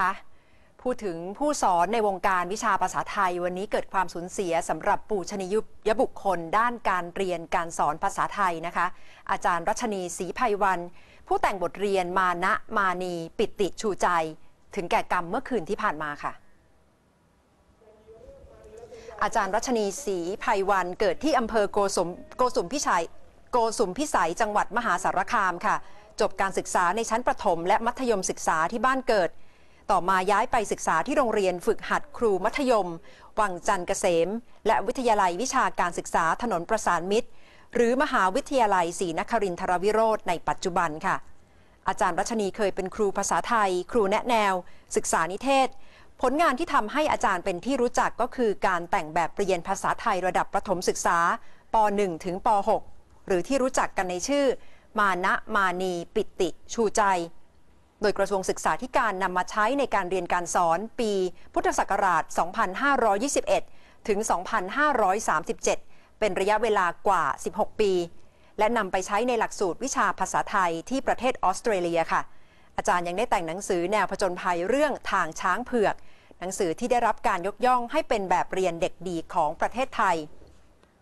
คะพูดถึงผู้สอนในวงการวิชาภาษาไทยวันนี้เกิดความสูญเสียสำหรับปู่ชนียุบยบุคคลด้านการเรียนการสอนภาษาไทยนะคะอาจารย์รัชนีศรีภัยวัน ผู้แต่งบทเรียนมานะมานีปิติชูใจ ถึงแก่กรรมเมื่อคืนที่ผ่านมาค่ะ อาจารย์รัชนีศรีภัยวันเกิดที่อำเภอโกสมโกสุมพิชัยโกสุมพิสัยจังหวัดมหาสารคามค่ะจบการศึกษาในชั้นประถม และมัธยมศึกษาที่บ้านเกิดต่อมาย้ายไปศึกษาที่โรงเรียนฝึกหัดครูมัธยม วังจันทร์เกษม และวิทยาลัยวิชาการศึกษาถนนประสานมิตร หรือมหาวิทยาลัยศรีนครินทรวิโรธในปัจจุบันค่ะ อาจารย์รัชนีเคยเป็นครูภาษาไทย ครูแนะแนว ศึกษานิเทศ ผลงานที่ทำให้อาจารย์เป็นที่รู้จักก็คือการแต่งแบบเรียนภาษาไทยระดับประถมศึกษาป .1 ถึงป .6 หรือที่รู้จักกันในชื่อ มานะมานีปิติ ชูใจโดยกระทรวงศึกษาธิการนำมาใช้ในการเรียนการสอนปี พุทธศักราช 2521 ถึง 2537 เป็นระยะเวลากว่า 16 ปี และนำไปใช้ในหลักสูตรวิชาภาษาไทยที่ประเทศออสเตรเลียค่ะ อาจารย์ยังได้แต่งหนังสือแนวผจญภัยเรื่องทางช้างเผือก หนังสือที่ได้รับการยกย่องให้เป็นแบบเรียนเด็กดีของประเทศไทย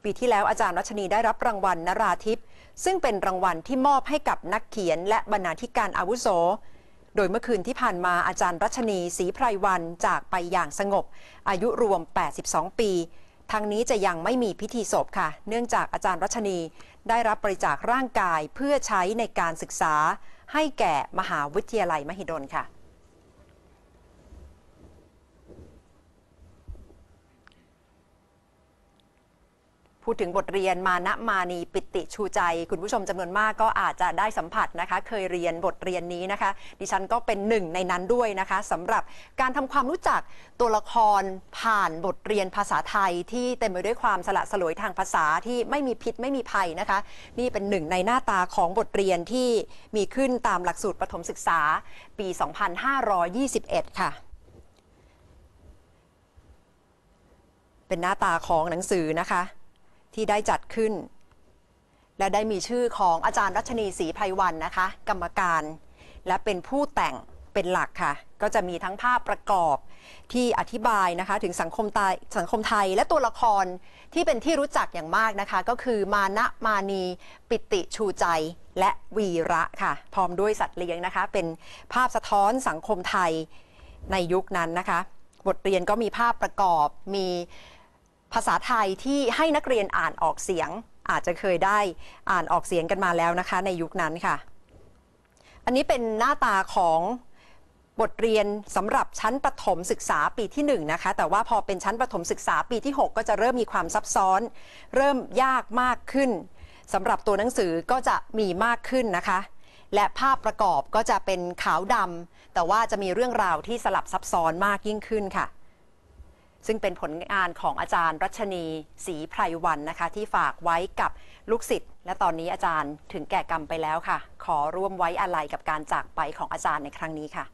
ปีที่แล้วอาจารย์รัชนีได้รับรางวัลนราธิปซึ่งเป็นรางวัลที่มอบให้กับนักเขียน และบรรณาธิการอาวุโสโดยเมื่อคืนที่ผ่านมาอาจารย์รัชนีศรีไพรวัน จากไปอย่างสงบ อายุรวม 82 ปีทางนี้จะยังไม่มีพิธีศพค่ะ เนื่องจากอาจารย์รัชนี ได้รับบริจาคร่างกายเพื่อใช้ในการศึกษา ให้แก่มหาวิทยาลัยมหิดลค่ะพูดถึงบทเรียนมานะมานีปิติชูใจ คุณผู้ชมจำนวนมากก็อาจจะได้สัมผัสนะคะ เคยเรียนบทเรียนนี้นะคะ ดิฉันก็เป็นหนึ่งในนั้นด้วยนะคะ สำหรับการทำความรู้จักตัวละครผ่านบทเรียนภาษาไทยที่เต็มไปด้วยความสละสลวยทางภาษาที่ไม่มีพิษไม่มีภัยนะคะ นี่เป็นหนึ่งในหน้าตาของบทเรียนที่มีขึ้นตามหลักสูตรประถมศึกษาปี 2521 ค่ะ เป็นหน้าตาของหนังสือนะคะที่ได้จัดขึ้น และได้มีชื่อของอาจารย์รัชนีศรีไพวัน นะคะ กรรมการ และเป็นผู้แต่งเป็นหลักค่ะ ก็จะมีทั้งภาพประกอบที่อธิบายนะคะถึงสังคมไทยสังคมไทยและตัวละครที่เป็นที่รู้จักอย่างมากนะคะ ก็คือมานะ มานี ปิติ ชูใจและวีระค่ะพร้อมด้วยสัตว์เลี้ยงนะคะ เป็นภาพสะท้อนสังคมไทยในยุคนั้นนะคะ บทเรียนก็มีภาพประกอบมีภาษาไทยที่ให้นักเรียนอ่านออกเสียง อาจจะเคยได้อ่านออกเสียงกันมาแล้วนะคะ ในยุคนั้นค่ะ อันนี้เป็นหน้าตาของบทเรียนสำหรับชั้นประถมศึกษาปีที่1นะคะ แต่ว่าพอเป็นชั้นประถมศึกษาปีที่ 6 ก็จะเริ่มมีความซับซ้อน เริ่มยากมากขึ้นสำหรับตัวหนังสือก็จะมีมากขึ้นนะคะ และภาพประกอบก็จะเป็นขาวดำแต่ว่าจะมีเรื่องราวที่สลับซับซ้อนมากยิ่งขึ้นค่ะซึ่งเป็นผลงานของอาจารย์รัชนีศรีไพรวันนะคะ ที่ฝากไว้กับลูกศิษย์และตอนนี้อาจารย์ถึงแก่กรรมไปแล้วค่ะ ขอร่วมไว้อาลัยกับการจากไปของอาจารย์ในครั้งนี้ค่ะ